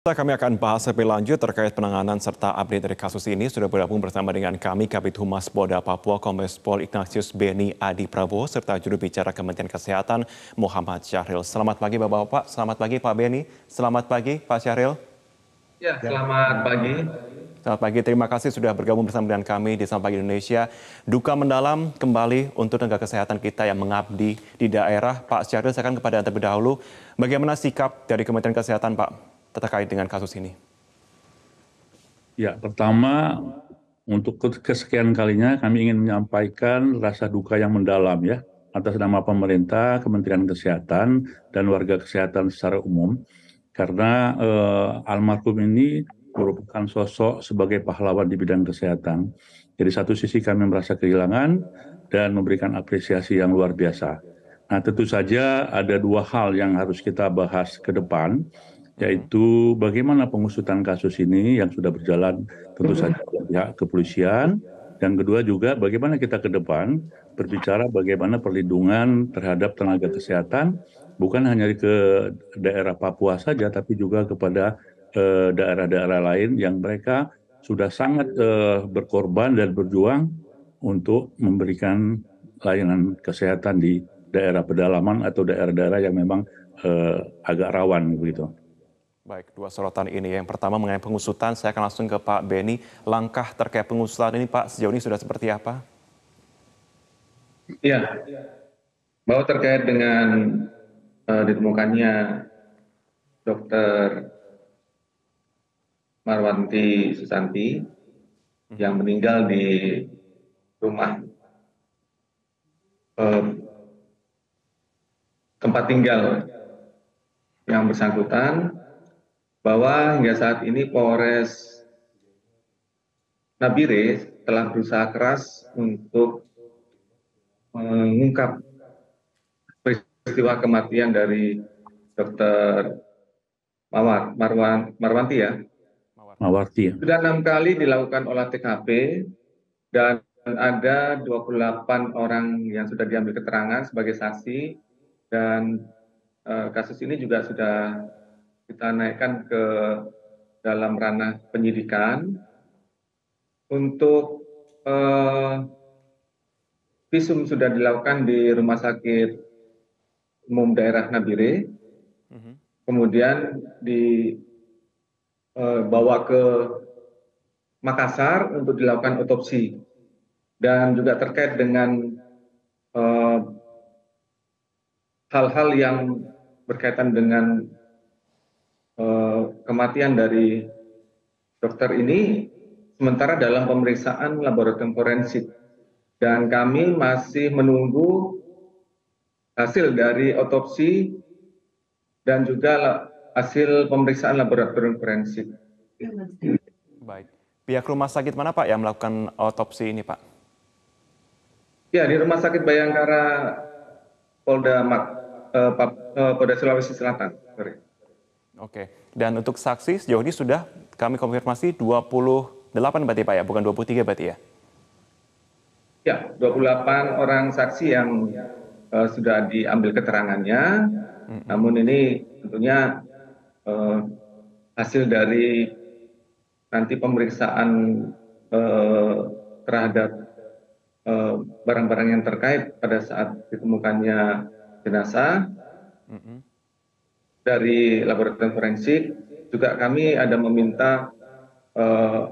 Kami akan bahas lebih lanjut terkait penanganan serta update dari kasus ini. Sudah bergabung bersama dengan kami Kabit Humas Polda Papua Kombes Pol Ignatius Beni Adi Prabowo serta juru bicara Kementerian Kesehatan Muhammad Syahril. Selamat pagi Bapak-bapak, selamat pagi Pak Beni, selamat pagi Pak Syahril. Ya, selamat pagi. Selamat pagi, terima kasih sudah bergabung bersama dengan kami di Sampai Indonesia. Duka mendalam kembali untuk tenaga kesehatan kita yang mengabdi di daerah. Pak Syahril, saya akan kepada Anda terlebih dahulu. Bagaimana sikap dari Kementerian Kesehatan, Pak? terkait dengan kasus ini? Ya, pertama untuk kesekian kalinya kami ingin menyampaikan rasa duka yang mendalam ya atas nama pemerintah, Kementerian Kesehatan dan warga kesehatan secara umum karena eh, almarhum ini merupakan sosok sebagai pahlawan di bidang kesehatan. Jadi satu sisi kami merasa kehilangan dan memberikan apresiasi yang luar biasa. Nah, tentu saja ada dua hal yang harus kita bahas ke depan yaitu bagaimana pengusutan kasus ini yang sudah berjalan tentu saja pihak kepolisian. Yang kedua juga bagaimana kita ke depan berbicara bagaimana perlindungan terhadap tenaga kesehatan bukan hanya ke daerah Papua saja tapi juga kepada eh, daerah-daerah lain yang mereka sudah sangat eh, berkorban dan berjuang untuk memberikan layanan kesehatan di daerah pedalaman atau daerah-daerah yang memang eh, agak rawan begitu. Baik, dua sorotan ini. Yang pertama mengenai pengusutan, saya akan langsung ke Pak Beni. Langkah terkait pengusutan ini, Pak, sejauh ini sudah seperti apa? Iya, bahwa terkait dengan uh, ditemukannya Dr. Marwanti Susanti hmm. yang meninggal di rumah uh, tempat tinggal yang bersangkutan bahwa hingga saat ini Polres Nabire telah berusaha keras untuk mengungkap peristiwa kematian dari Dr. Mawar, Marwan, Marwanti ya. Mawarti ya. Sudah enam kali dilakukan olah TKP dan ada 28 orang yang sudah diambil keterangan sebagai saksi dan eh, kasus ini juga sudah kita naikkan ke dalam ranah penyidikan untuk eh, visum sudah dilakukan di rumah sakit umum daerah Nabire mm-hmm. kemudian dibawa eh, ke Makassar untuk dilakukan otopsi dan juga terkait dengan eh, hal-hal yang berkaitan dengan Eh, kematian dari dokter ini sementara dalam pemeriksaan laboratorium forensik dan kami masih menunggu hasil dari otopsi dan juga hasil pemeriksaan laboratorium forensik. Baik. Pihak rumah sakit mana Pak yang melakukan otopsi ini Pak? Ya di Rumah Sakit Bayangkara Polda Mat, eh, eh Polda Sulawesi Selatan. Sorry. Oke, dan untuk saksi sejauh ini sudah kami konfirmasi 28 berarti Pak ya, bukan 23 berarti ya? Ya, 28 orang saksi yang uh, sudah diambil keterangannya, -hmm. namun ini tentunya uh, hasil dari nanti pemeriksaan uh, terhadap barang-barang uh, yang terkait pada saat ditemukannya jenazah. Mm -hmm dari laboratorium forensik juga kami ada meminta eh,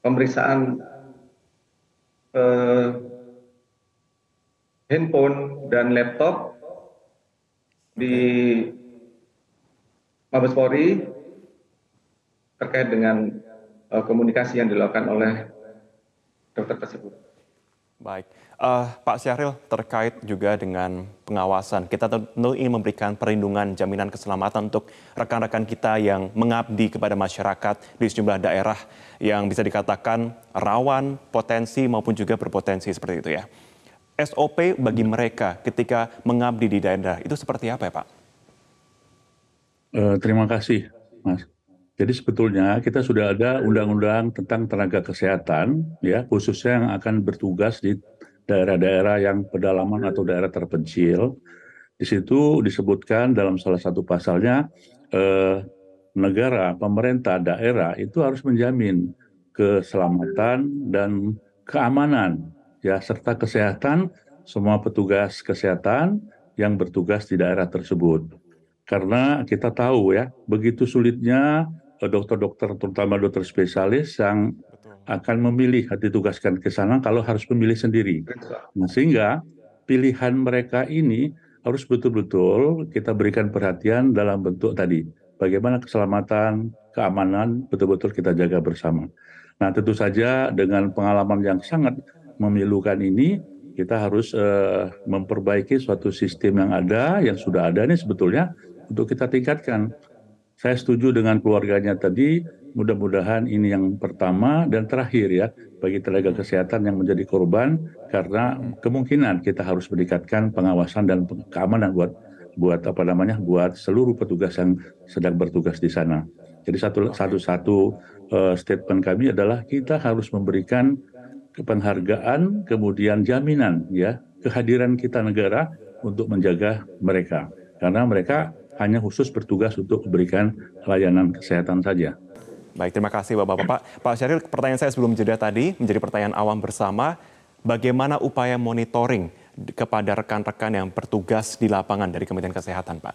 pemeriksaan eh, handphone dan laptop di Mabes Polri terkait dengan eh, komunikasi yang dilakukan oleh dokter tersebut. Baik, uh, Pak Syahril terkait juga dengan pengawasan. Kita tentu ingin memberikan perlindungan jaminan keselamatan untuk rekan-rekan kita yang mengabdi kepada masyarakat di sejumlah daerah yang bisa dikatakan rawan, potensi maupun juga berpotensi seperti itu ya. SOP bagi mereka ketika mengabdi di daerah itu seperti apa ya Pak? Uh, terima kasih Mas. Jadi sebetulnya kita sudah ada undang-undang tentang tenaga kesehatan, ya khususnya yang akan bertugas di daerah-daerah yang pedalaman atau daerah terpencil. Di situ disebutkan dalam salah satu pasalnya eh, negara, pemerintah, daerah itu harus menjamin keselamatan dan keamanan, ya serta kesehatan semua petugas kesehatan yang bertugas di daerah tersebut. Karena kita tahu ya, begitu sulitnya Eh, dokter-dokter terutama dokter spesialis yang akan memilih ditugaskan ke sana kalau harus memilih sendiri. Nah, sehingga pilihan mereka ini harus betul-betul kita berikan perhatian dalam bentuk tadi bagaimana keselamatan, keamanan betul-betul kita jaga bersama. Nah, tentu saja dengan pengalaman yang sangat memilukan ini kita harus uh, memperbaiki suatu sistem yang ada yang sudah ada ini sebetulnya untuk kita tingkatkan saya setuju dengan keluarganya tadi mudah mudahan ini yang pertama dan terakhir ya bagi tenaga hmm. kesehatan yang menjadi korban karena hmm. kemungkinan kita harus meningkatkan pengawasan dan keamanan buat buat apa namanya buat seluruh petugas yang sedang bertugas di sana. Jadi satu satu satu uh, statement kami adalah kita harus memberikan penghargaan kemudian jaminan ya kehadiran kita negara untuk menjaga mereka karena mereka hanya khusus bertugas untuk memberikan layanan kesehatan saja. Baik, terima kasih Bapak-Bapak. Pak Syaril, pertanyaan saya sebelum jeda tadi menjadi pertanyaan awam bersama, bagaimana upaya monitoring kepada rekan-rekan yang bertugas di lapangan dari Kementerian Kesehatan, Pak?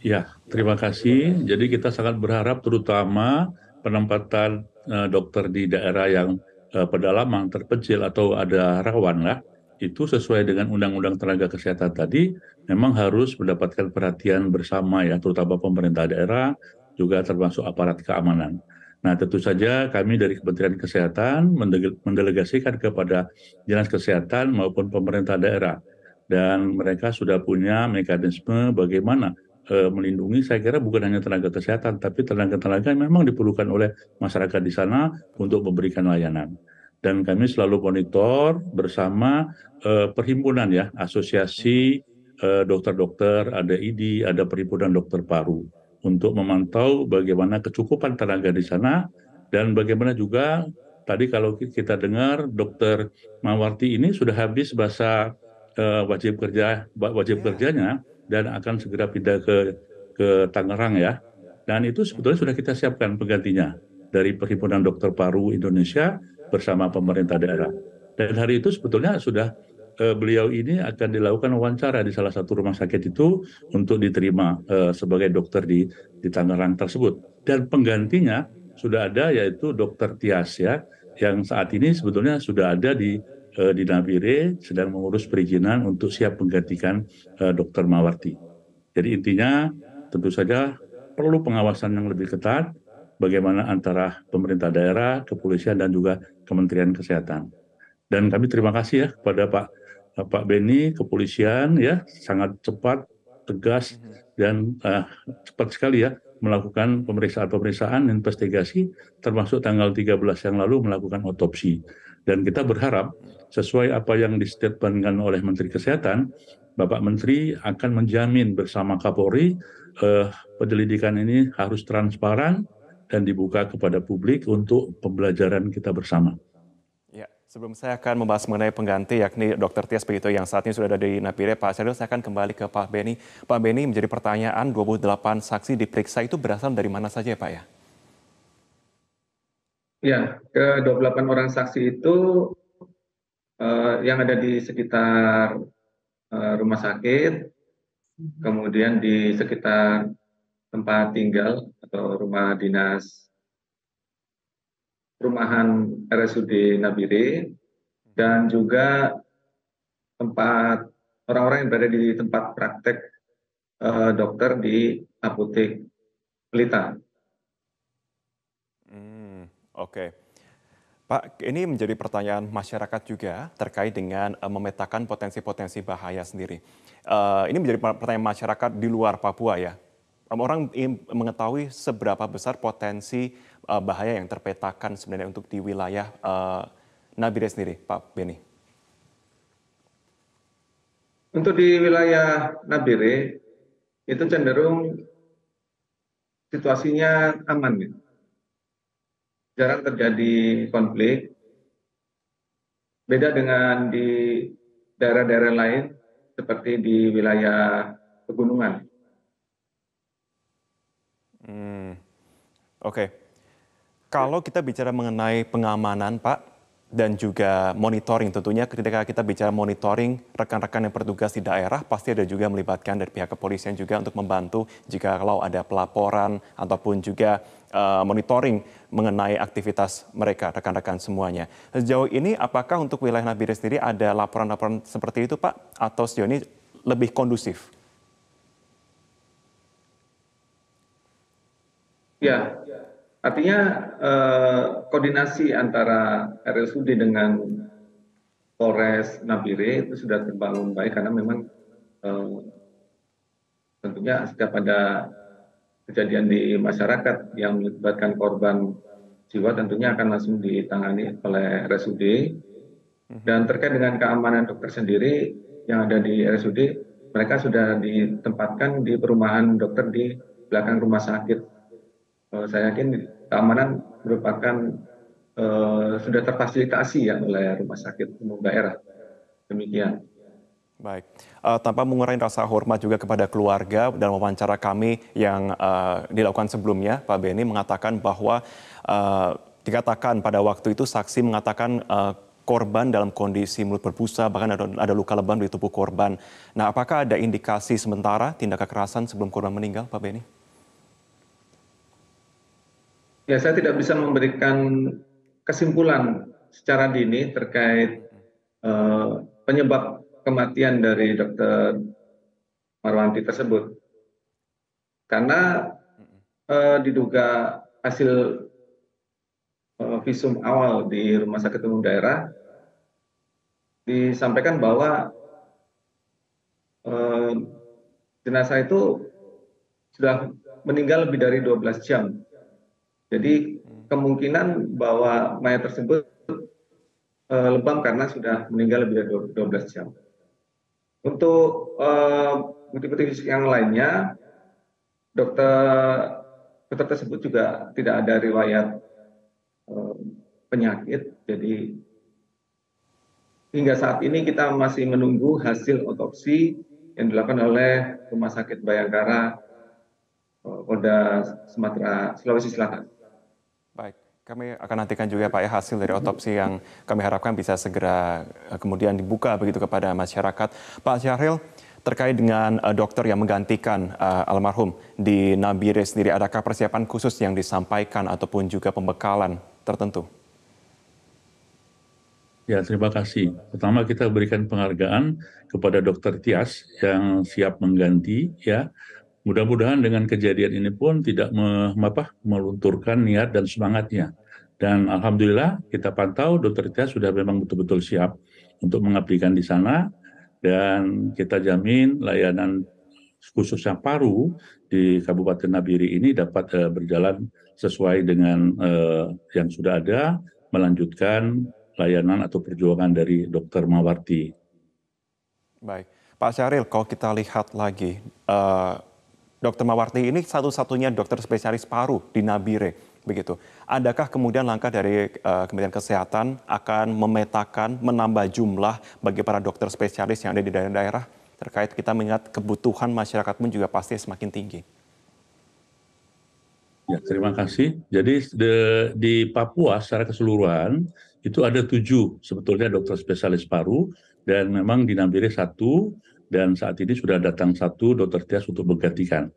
Ya, terima kasih. Jadi kita sangat berharap terutama penempatan eh, dokter di daerah yang eh, pedalaman terpencil atau ada rawan lah, itu sesuai dengan undang-undang tenaga kesehatan tadi memang harus mendapatkan perhatian bersama ya terutama pemerintah daerah juga termasuk aparat keamanan. Nah tentu saja kami dari Kementerian Kesehatan mendelegasikan kepada dinas kesehatan maupun pemerintah daerah dan mereka sudah punya mekanisme bagaimana eh, melindungi saya kira bukan hanya tenaga kesehatan tapi tenaga-tenaga yang memang diperlukan oleh masyarakat di sana untuk memberikan layanan dan kami selalu monitor bersama eh, perhimpunan ya asosiasi eh, dokter-dokter ada ID ada perhimpunan dokter paru untuk memantau bagaimana kecukupan tenaga di sana dan bagaimana juga tadi kalau kita dengar dokter Mawarti ini sudah habis bahasa eh, wajib kerja wajib iya. kerjanya dan akan segera pindah ke ke Tangerang ya dan itu sebetulnya sudah kita siapkan penggantinya dari Perhimpunan Dokter Paru Indonesia bersama pemerintah daerah. Dan hari itu sebetulnya sudah eh, beliau ini akan dilakukan wawancara di salah satu rumah sakit itu untuk diterima eh, sebagai dokter di di Tangerang tersebut. Dan penggantinya sudah ada yaitu Dokter Tias ya yang saat ini sebetulnya sudah ada di eh, di Nabire sedang mengurus perizinan untuk siap menggantikan eh, Dokter Mawarti. Jadi intinya tentu saja perlu pengawasan yang lebih ketat bagaimana antara pemerintah daerah, kepolisian dan juga Kementerian Kesehatan. Dan kami terima kasih ya kepada Pak Pak Beni, kepolisian ya sangat cepat, tegas mhm. dan uh, cepat sekali ya melakukan pemeriksaan-pemeriksaan investigasi termasuk tanggal 13 yang lalu melakukan otopsi. Dan kita berharap sesuai apa yang distatementkan oleh Menteri Kesehatan, Bapak Menteri akan menjamin bersama Kapolri eh, penyelidikan ini harus transparan, dan dibuka kepada publik untuk pembelajaran kita bersama. Ya, sebelum saya akan membahas mengenai pengganti yakni Dr. Tias begitu yang saat ini sudah ada di Napire, Pak Syahril saya akan kembali ke Pak Beni. Pak Beni menjadi pertanyaan 28 saksi diperiksa itu berasal dari mana saja ya Pak ya? Ya, ke 28 orang saksi itu uh, yang ada di sekitar uh, rumah sakit, kemudian di sekitar tempat tinggal atau rumah dinas rumahan RSUD Nabire dan juga tempat orang-orang yang berada di tempat praktek eh, dokter di apotek Pelita. Hmm, Oke. Okay. Pak, ini menjadi pertanyaan masyarakat juga terkait dengan uh, memetakan potensi-potensi bahaya sendiri. Uh, ini menjadi pertanyaan masyarakat di luar Papua ya, orang ingin mengetahui seberapa besar potensi uh, bahaya yang terpetakan sebenarnya untuk di wilayah uh, eh, Nabire sendiri, Pak Beni. Untuk di wilayah Nabire itu cenderung situasinya aman, ya. jarang terjadi konflik. Beda dengan di daerah-daerah lain seperti di wilayah pegunungan. Hmm. Oke. Okay. Kalau kita bicara mengenai pengamanan, Pak, dan juga monitoring tentunya ketika kita bicara monitoring rekan-rekan yang bertugas di daerah pasti ada juga melibatkan dari pihak kepolisian juga untuk membantu jika kalau ada pelaporan ataupun juga uh, monitoring mengenai aktivitas mereka rekan-rekan semuanya. Sejauh ini apakah untuk wilayah Nabire sendiri ada laporan-laporan seperti itu Pak atau sejauh ini lebih kondusif? ya artinya eh, koordinasi antara rsud dengan polres nabire itu sudah terbangun baik karena memang eh, tentunya setiap ada kejadian di masyarakat yang melibatkan korban jiwa tentunya akan langsung ditangani oleh RSUD mhm. dan terkait dengan keamanan dokter sendiri yang ada di RSUD mereka sudah ditempatkan di perumahan dokter di belakang rumah sakit Eh, saya yakin keamanan merupakan eh, sudah terfasilitasi ya oleh rumah sakit umum daerah. Demikian. Baik, uh, tanpa mengurangi rasa hormat juga kepada keluarga dan wawancara kami yang uh, dilakukan sebelumnya, Pak Beni mengatakan bahwa uh, dikatakan pada waktu itu saksi mengatakan uh, korban dalam kondisi mulut berbusa bahkan ada, ada luka lebam di tubuh korban. Nah, apakah ada indikasi sementara tindak kekerasan sebelum korban meninggal, Pak Beni? ya saya tidak bisa memberikan kesimpulan secara dini terkait eh, penyebab kematian dari Dr. Marwanti tersebut. Karena uh, diduga hasil uh, visum awal di Rumah Sakit Umum Daerah disampaikan bahwa uh, jenazah itu sudah meninggal lebih dari 12 jam jadi kemungkinan bahwa mayat tersebut eh, lebam karena sudah meninggal lebih dari 12 jam. Untuk bukti-bukti eh, fisik yang lainnya, dokter dokter tersebut juga tidak ada riwayat eh, penyakit, jadi hingga saat ini kita masih menunggu hasil otopsi yang dilakukan oleh Rumah Sakit Bayangkara Polda Sumatera Sulawesi Selatan. Kami akan nantikan juga Pak ya hasil dari otopsi yang kami harapkan bisa segera eh, kemudian dibuka begitu kepada masyarakat. Pak Syahril, terkait dengan eh, dokter yang menggantikan uh, almarhum di Nabire sendiri, adakah persiapan khusus yang disampaikan ataupun juga pembekalan tertentu? Ya, terima kasih. Pertama kita berikan penghargaan kepada dokter Tias yang siap mengganti ya mudah-mudahan dengan kejadian ini pun tidak me, apa, melunturkan niat dan semangatnya. Dan alhamdulillah kita pantau dokter Tia sudah memang betul-betul siap untuk mengabdikan di sana dan kita jamin layanan khususnya paru di Kabupaten Nabiri ini dapat uh, berjalan sesuai dengan uh, yang sudah ada, melanjutkan layanan atau perjuangan dari Dokter Mawarti. Baik, Pak Syahril, kalau kita lihat lagi uh, Dokter Mawarti ini satu-satunya dokter spesialis paru di Nabire. Begitu. Adakah kemudian langkah dari uh, Kementerian Kesehatan akan memetakan, menambah jumlah bagi para dokter spesialis yang ada di daerah-daerah terkait kita mengingat kebutuhan masyarakat pun juga pasti semakin tinggi? Ya, terima kasih. Jadi de, di Papua secara keseluruhan itu ada tujuh sebetulnya dokter spesialis paru dan memang di Nabire satu dan saat ini sudah datang satu dokter Tias untuk menggantikan.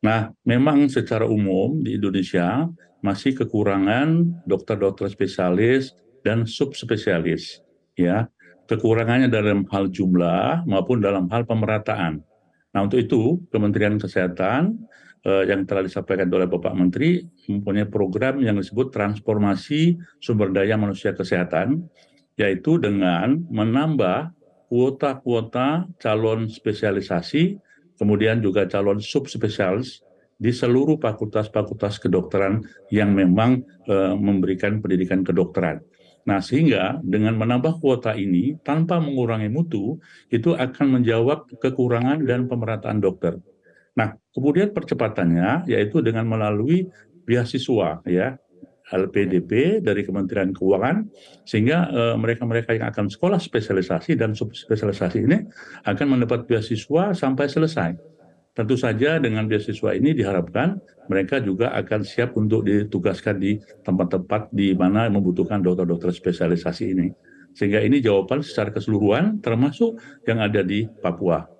Nah, memang secara umum di Indonesia masih kekurangan dokter-dokter spesialis dan subspesialis, ya. Kekurangannya dalam hal jumlah maupun dalam hal pemerataan. Nah, untuk itu Kementerian Kesehatan eh, yang telah disampaikan oleh Bapak Menteri mempunyai program yang disebut transformasi sumber daya manusia kesehatan yaitu dengan menambah kuota-kuota calon spesialisasi, kemudian juga calon subspesialis di seluruh fakultas-fakultas kedokteran yang memang e, memberikan pendidikan kedokteran. Nah, sehingga dengan menambah kuota ini tanpa mengurangi mutu, itu akan menjawab kekurangan dan pemerataan dokter. Nah, kemudian percepatannya yaitu dengan melalui beasiswa ya LPDP dari Kementerian Keuangan sehingga eh, mereka-mereka yang akan sekolah spesialisasi dan subspesialisasi ini akan mendapat beasiswa sampai selesai. Tentu saja dengan beasiswa ini diharapkan mereka juga akan siap untuk ditugaskan di tempat-tempat di mana membutuhkan dokter-dokter spesialisasi ini. Sehingga ini jawaban secara keseluruhan termasuk yang ada di Papua.